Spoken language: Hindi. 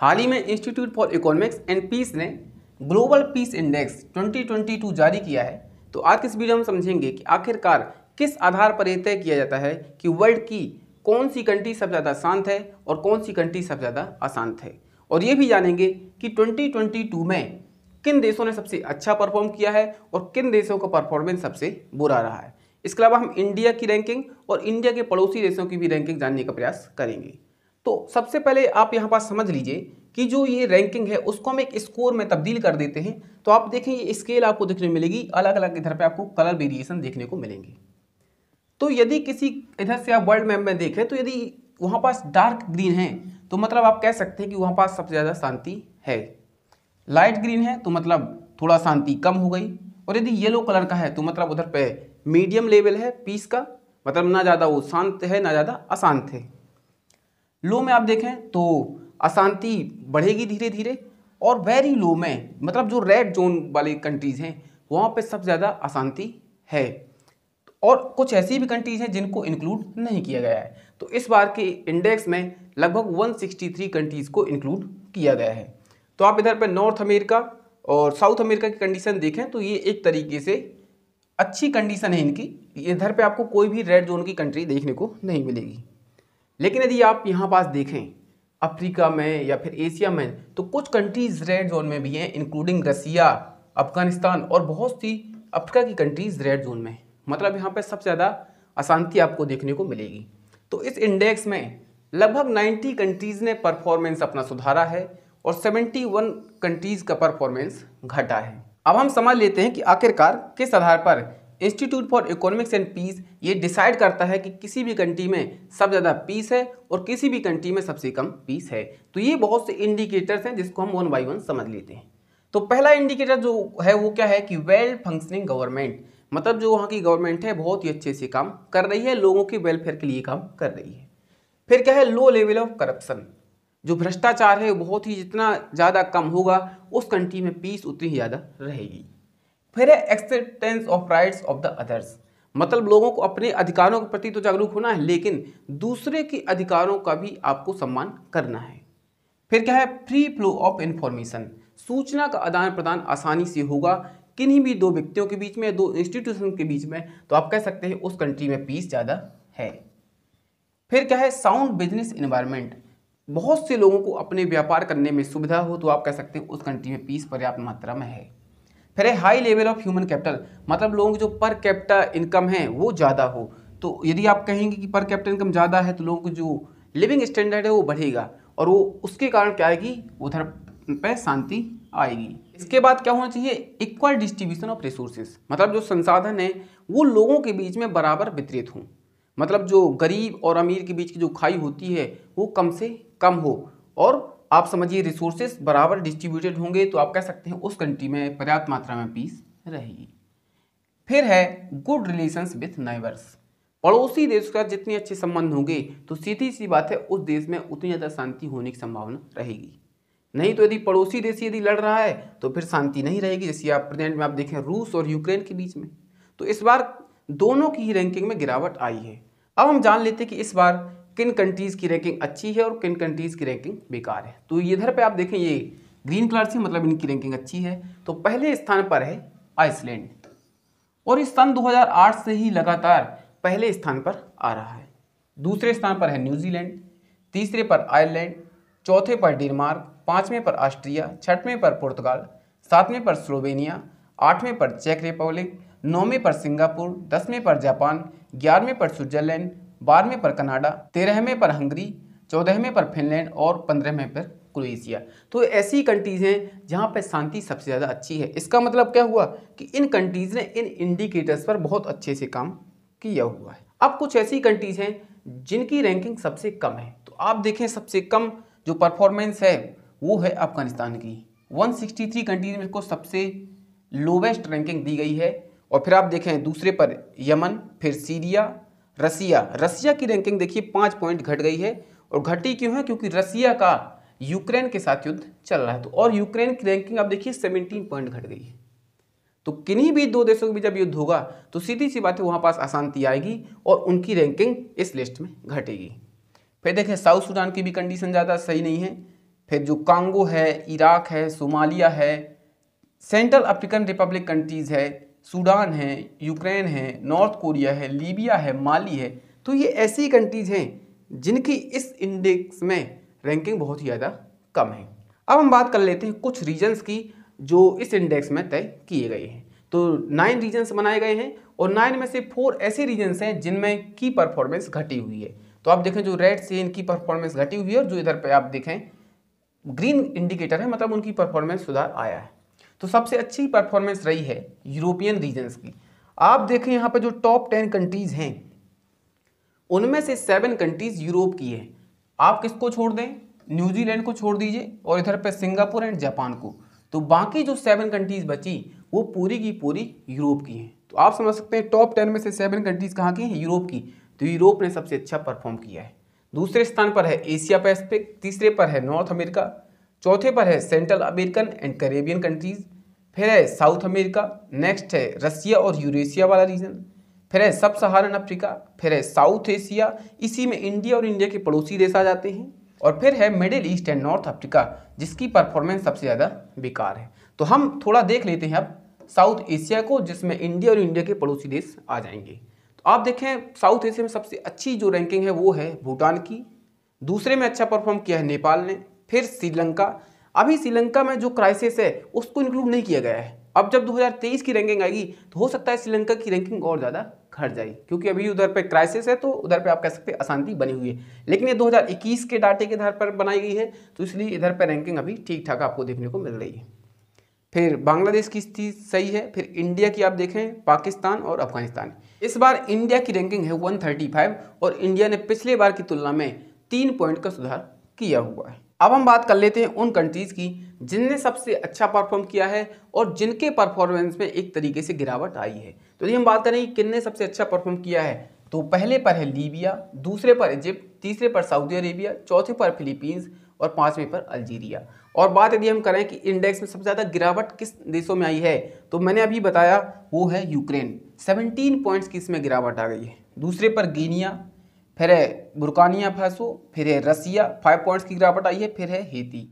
हाल ही में Institute for Economics and Peace ने ग्लोबल पीस इंडेक्स 2022 जारी किया है तो आज इस वीडियो में समझेंगे कि आखिरकार किस आधार पर यह तय किया जाता है कि वर्ल्ड की कौन सी कंट्री सब ज़्यादा शांत है और कौन सी कंट्री सब ज़्यादा अशांत है और ये भी जानेंगे कि 2022 में किन देशों ने सबसे अच्छा परफॉर्म किया है और किन देशों का परफॉर्मेंस सबसे बुरा रहा है इसके अलावा हम इंडिया की रैंकिंग और इंडिया के पड़ोसी देशों की भी रैंकिंग जानने का प्रयास करेंगे तो सबसे पहले आप यहाँ पास समझ लीजिए कि जो ये रैंकिंग है उसको हम एक स्कोर में तब्दील कर देते हैं तो आप देखें ये स्केल आपको देखने को मिलेगी अलग अलग इधर पे आपको कलर वेरिएशन देखने को मिलेंगे तो यदि किसी इधर से आप वर्ल्ड मैप में देखें तो यदि वहाँ पास डार्क ग्रीन है तो मतलब आप कह सकते हैं कि वहाँ पास सबसे ज़्यादा शांति है लाइट ग्रीन है तो मतलब थोड़ा शांति कम हो गई और यदि येलो कलर का है तो मतलब उधर पे मीडियम लेवल है पीस का मतलब ना ज़्यादा वो शांत है ना ज़्यादा अशांत है लो में आप देखें तो अशांति बढ़ेगी धीरे धीरे और वेरी लो में मतलब जो रेड जोन वाली कंट्रीज़ हैं वहाँ पे सबसे ज़्यादा अशांति है और कुछ ऐसी भी कंट्रीज़ हैं जिनको इंक्लूड नहीं किया गया है तो इस बार के इंडेक्स में लगभग 163 कंट्रीज़ को इंक्लूड किया गया है तो आप इधर पर नॉर्थ अमेरिका और साउथ अमेरिका की कंडीशन देखें तो ये एक तरीके से अच्छी कंडीशन है इनकी इधर पर आपको कोई भी रेड जोन की कंट्री देखने को नहीं मिलेगी लेकिन यदि आप यहाँ पास देखें अफ्रीका में या फिर एशिया में तो कुछ कंट्रीज़ रेड जोन में भी हैं इंक्लूडिंग रसिया अफगानिस्तान और बहुत सी अफ्रीका की कंट्रीज़ रेड जोन में मतलब यहाँ पर सबसे ज़्यादा अशांति आपको देखने को मिलेगी तो इस इंडेक्स में लगभग 90 कंट्रीज़ ने परफॉर्मेंस अपना सुधारा है और 71 कंट्रीज़ का परफॉर्मेंस घटा है अब हम समझ लेते हैं कि आखिरकार किस आधार पर Institute for Economics and Peace ये डिसाइड करता है कि किसी भी कंट्री में सबसे ज़्यादा पीस है और किसी भी कंट्री में सबसे कम पीस है तो ये बहुत से इंडिकेटर्स हैं जिसको हम वन बाई वन समझ लेते हैं तो पहला इंडिकेटर जो है वो क्या है कि वेल फंक्शनिंग गवर्नमेंट मतलब जो वहाँ की गवर्नमेंट है बहुत ही अच्छे से काम कर रही है लोगों के वेलफेयर के लिए काम कर रही है फिर क्या है लो लेवल ऑफ करप्शन जो भ्रष्टाचार है बहुत ही जितना ज़्यादा कम होगा उस कंट्री में पीस उतनी ही ज़्यादा रहेगी फिर है acceptance of rights of the others मतलब लोगों को अपने अधिकारों के प्रति तो जागरूक होना है लेकिन दूसरे के अधिकारों का भी आपको सम्मान करना है फिर क्या है फ्री फ्लो ऑफ इन्फॉर्मेशन सूचना का आदान प्रदान आसानी से होगा किन्हीं भी दो व्यक्तियों के बीच में दो इंस्टीट्यूशन के बीच में तो आप कह सकते हैं उस कंट्री में पीस ज़्यादा है फिर क्या है साउंड बिजनेस इन्वायरमेंट बहुत से लोगों को अपने व्यापार करने में सुविधा हो तो आप कह सकते हैं उस कंट्री में पीस पर्याप्त मात्रा में है फिर है high level of human capital मतलब लोगों की जो पर कैपिटा इनकम है वो ज़्यादा हो तो यदि आप कहेंगे कि पर कैपिटल इनकम ज़्यादा है तो लोगों की जो लिविंग स्टैंडर्ड है वो बढ़ेगा और वो उसके कारण क्या आएगी उधर पे शांति आएगी इसके बाद क्या होना चाहिए इक्वल डिस्ट्रीब्यूशन ऑफ रिसोर्सेज मतलब जो संसाधन है वो लोगों के बीच में बराबर वितरित हों मतलब जो गरीब और अमीर के बीच की जो खाई होती है वो कम से कम हो और आप समझिए रिसोर्सेस बराबर डिस्ट्रीब्यूटेड होंगे तो आप कह सकते हैं उस कंट्री में पर्याप्त मात्रा में पीस रहेगी फिर है गुड रिलेशंस विथ नाइवर्स पड़ोसी देश का जितने अच्छे संबंध होंगे तो सीधी सी बात है उस देश में उतनी ज़्यादा शांति होने की संभावना रहेगी नहीं तो यदि पड़ोसी देश यदि लड़ रहा है तो फिर शांति नहीं रहेगी जैसे आप प्रेजेंट में आप देखें रूस और यूक्रेन के बीच में तो इस बार दोनों की ही रैंकिंग में गिरावट आई है अब हम जान लेते हैं कि इस बार किन कंट्रीज़ की रैंकिंग अच्छी है और किन कंट्रीज़ की रैंकिंग बेकार है तो इधर पे आप देखें ये ग्रीन कलर से मतलब इनकी रैंकिंग अच्छी है तो पहले स्थान पर है आइसलैंड और इस सन 2008 से ही लगातार पहले स्थान पर आ रहा है दूसरे स्थान पर है न्यूजीलैंड तीसरे पर आयरलैंड चौथे पर डेनमार्क पाँचवें पर ऑस्ट्रिया छठवें पर पुर्तगाल सातवें पर स्लोवेनिया आठवें पर चेक रिपब्लिक नौवें पर सिंगापुर दसवें पर जापान ग्यारहवें पर स्विट्जरलैंड बारहवें पर कनाडा तेरहवें पर हंगरी चौदहवें पर फिनलैंड और पंद्रहवें पर क्रोएशिया तो ऐसी कंट्रीज़ हैं जहाँ पर शांति सबसे ज़्यादा अच्छी है इसका मतलब क्या हुआ कि इन कंट्रीज़ ने इन इंडिकेटर्स पर बहुत अच्छे से काम किया हुआ है अब कुछ ऐसी कंट्रीज़ हैं जिनकी रैंकिंग सबसे कम है तो आप देखें सबसे कम जो परफॉर्मेंस है वो है अफगानिस्तान की 163 कंट्रीज में इसको सबसे लोवेस्ट रैंकिंग दी गई है और फिर आप देखें दूसरे पर यमन फिर सीरिया रसिया रसिया की रैंकिंग देखिए पाँच पॉइंट घट गई है और घटी क्यों है क्योंकि रसिया का यूक्रेन के साथ युद्ध चल रहा है तो और यूक्रेन की रैंकिंग आप देखिए सेवनटीन पॉइंट घट गई है तो किन्हीं भी दो देशों के बीच जब युद्ध होगा तो सीधी सी बात है वहाँ पास अशांति आएगी और उनकी रैंकिंग इस लिस्ट में घटेगी फिर देखें साउथ सूडान की भी कंडीशन ज़्यादा सही नहीं है फिर जो कांगो है इराक है सोमालिया है सेंट्रल अफ्रीकन रिपब्लिक कंट्रीज़ है सूडान है यूक्रेन है नॉर्थ कोरिया है लीबिया है माली है तो ये ऐसी कंट्रीज़ हैं जिनकी इस इंडेक्स में रैंकिंग बहुत ही ज़्यादा कम है अब हम बात कर लेते हैं कुछ रीजन्स की जो इस इंडेक्स में तय किए गए हैं तो नाइन रीजन्स बनाए गए हैं और नाइन में से फोर ऐसे रीजन्स हैं जिनमें की परफॉर्मेंस घटी हुई है तो आप देखें जो रेड से इनकी परफॉर्मेंस घटी हुई है और जो इधर पे आप देखें ग्रीन इंडिकेटर है मतलब उनकी परफॉर्मेंस सुधार आया है तो सबसे अच्छी परफॉर्मेंस रही है यूरोपियन रीजन्स की आप देखें यहाँ पर जो टॉप टेन कंट्रीज़ हैं उनमें से सेवन कंट्रीज़ यूरोप की है आप किसको छोड़ दें न्यूजीलैंड को छोड़ दीजिए और इधर पर सिंगापुर एंड जापान को तो बाकी जो सेवन कंट्रीज़ बची वो पूरी की पूरी यूरोप की हैं तो आप समझ सकते हैं टॉप टेन में से सेवन कंट्रीज़ कहाँ की हैं यूरोप की तो यूरोप ने सबसे अच्छा परफॉर्म किया है दूसरे स्थान पर है एशिया पैसिफिक तीसरे पर है नॉर्थ अमेरिका चौथे पर है Central American and Caribbean countries फिर है साउथ अमेरिका नेक्स्ट है रसिया और यूरेशिया वाला रीजन फिर है सब सहारन अफ्रीका फिर है साउथ एशिया इसी में इंडिया और इंडिया के पड़ोसी देश आ जाते हैं और फिर है Middle East and North Africa जिसकी परफॉर्मेंस सबसे ज़्यादा बेकार है तो हम थोड़ा देख लेते हैं अब साउथ एशिया को जिसमें इंडिया और इंडिया के पड़ोसी देश आ जाएंगे तो आप देखें साउथ एशिया में सबसे अच्छी जो रैंकिंग है वो है भूटान की दूसरे में अच्छा परफॉर्म किया है नेपाल ने फिर श्रीलंका अभी श्रीलंका में जो क्राइसिस है उसको इंक्लूड नहीं किया गया है अब जब 2023 की रैंकिंग आएगी तो हो सकता है श्रीलंका की रैंकिंग और ज़्यादा घट जाएगी क्योंकि अभी उधर पे क्राइसिस है तो उधर पे आप कह सकते हैं अशांति बनी हुई है लेकिन ये 2021 के डाटे के आधार पर बनाई गई है तो इसलिए इधर पर रैंकिंग अभी ठीक ठाक आपको देखने को मिल रही है फिर बांग्लादेश की स्थिति सही है फिर इंडिया की आप देखें पाकिस्तान और अफगानिस्तान इस बार इंडिया की रैंकिंग है वन और इंडिया ने पिछले बार की तुलना में तीन पॉइंट का सुधार किया हुआ है अब हम बात कर लेते हैं उन कंट्रीज़ की जिनने सबसे अच्छा परफॉर्म किया है और जिनके परफॉर्मेंस में एक तरीके से गिरावट आई है तो यदि हम बात करें कि किन ने सबसे अच्छा परफॉर्म किया है तो पहले पर है लीबिया दूसरे पर इजिप्ट तीसरे पर सऊदी अरेबिया चौथे पर फिलीपींस और पाँचवें पर अल्जीरिया और बात यदि हम करें कि इंडेक्स में सबसे ज़्यादा गिरावट किस देशों में आई है तो मैंने अभी बताया वो है यूक्रेन सेवनटीन पॉइंट्स की इसमें गिरावट आ गई है दूसरे पर गिनिया फिर है बुरकानिया फैसो फिर है रसिया फाइव पॉइंट्स की गिरावट आई है फिर है हेती